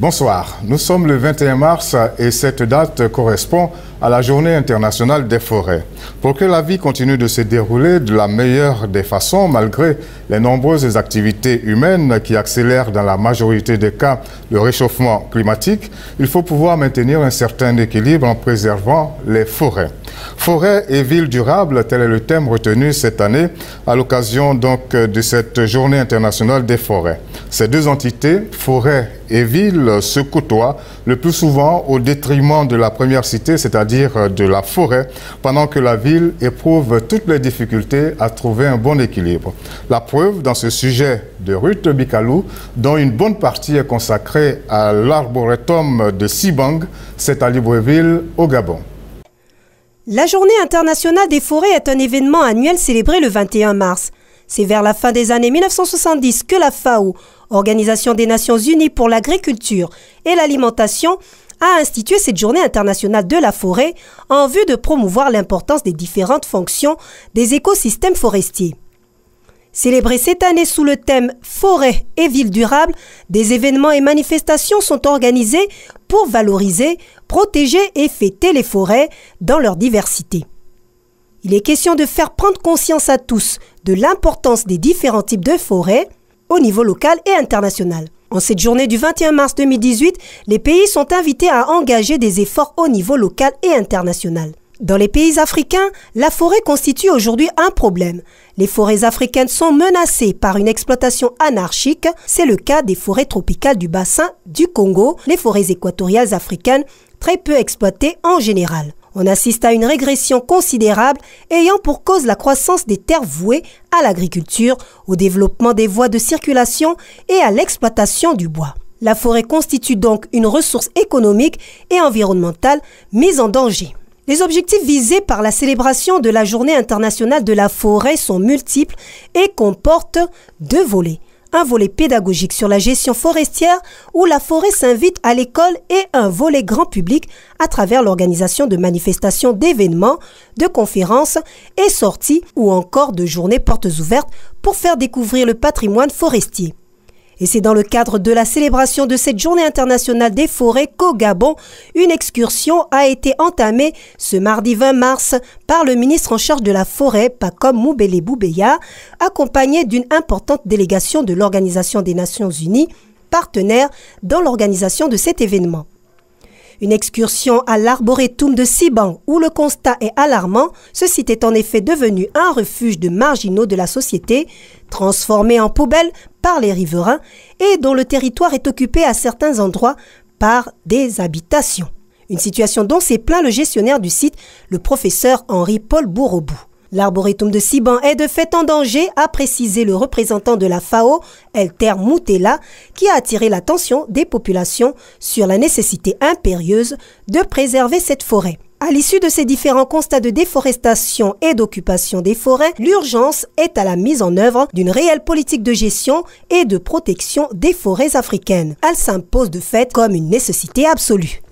Bonsoir, nous sommes le 21 mars et cette date correspond à la journée internationale des forêts. Pour que la vie continue de se dérouler de la meilleure des façons, malgré les nombreuses activités humaines qui accélèrent dans la majorité des cas le réchauffement climatique, il faut pouvoir maintenir un certain équilibre en préservant les forêts. Forêt et ville durable, tel est le thème retenu cette année à l'occasion donc de cette journée internationale des forêts. Ces deux entités, forêt et ville, se côtoient le plus souvent au détriment de la première cité, c'est-à-dire de la forêt, pendant que la ville éprouve toutes les difficultés à trouver un bon équilibre. La preuve dans ce sujet de Ruth Bicalou, dont une bonne partie est consacrée à l'arboretum de Sibang, c'est à Libreville, au Gabon. La Journée internationale des forêts est un événement annuel célébré le 21 mars. C'est vers la fin des années 1970 que la FAO, Organisation des Nations Unies pour l'agriculture et l'alimentation, a institué cette journée internationale de la forêt en vue de promouvoir l'importance des différentes fonctions des écosystèmes forestiers. Célébré cette année sous le thème Forêt et ville durable, des événements et manifestations sont organisés pour valoriser, protéger et fêter les forêts dans leur diversité. Il est question de faire prendre conscience à tous de l'importance des différents types de forêts au niveau local et international. En cette journée du 21 mars 2018, les pays sont invités à engager des efforts au niveau local et international. Dans les pays africains, la forêt constitue aujourd'hui un problème. Les forêts africaines sont menacées par une exploitation anarchique. C'est le cas des forêts tropicales du bassin du Congo, les forêts équatoriales africaines, très peu exploitées en général. On assiste à une régression considérable ayant pour cause la croissance des terres vouées à l'agriculture, au développement des voies de circulation et à l'exploitation du bois. La forêt constitue donc une ressource économique et environnementale mise en danger. Les objectifs visés par la célébration de la Journée internationale de la forêt sont multiples et comportent deux volets. Un volet pédagogique sur la gestion forestière où la forêt s'invite à l'école et un volet grand public à travers l'organisation de manifestations, d'événements, de conférences et sorties ou encore de journées portes ouvertes pour faire découvrir le patrimoine forestier. Et c'est dans le cadre de la célébration de cette journée internationale des forêts qu'au Gabon, une excursion a été entamée ce mardi 20 mars par le ministre en charge de la forêt, Pacom Moubele Boubeya, accompagné d'une importante délégation de l'Organisation des Nations Unies, partenaire dans l'organisation de cet événement. Une excursion à l'arboretum de Siban, où le constat est alarmant, ce site est en effet devenu un refuge de marginaux de la société, transformé en poubelle par les riverains et dont le territoire est occupé à certains endroits par des habitations. Une situation dont s'est plaint le gestionnaire du site, le professeur Henri-Paul Bourrobou. L'arboretum de Siban est de fait en danger, a précisé le représentant de la FAO, Elter Moutela, qui a attiré l'attention des populations sur la nécessité impérieuse de préserver cette forêt. À l'issue de ces différents constats de déforestation et d'occupation des forêts, l'urgence est à la mise en œuvre d'une réelle politique de gestion et de protection des forêts africaines. Elle s'impose de fait comme une nécessité absolue.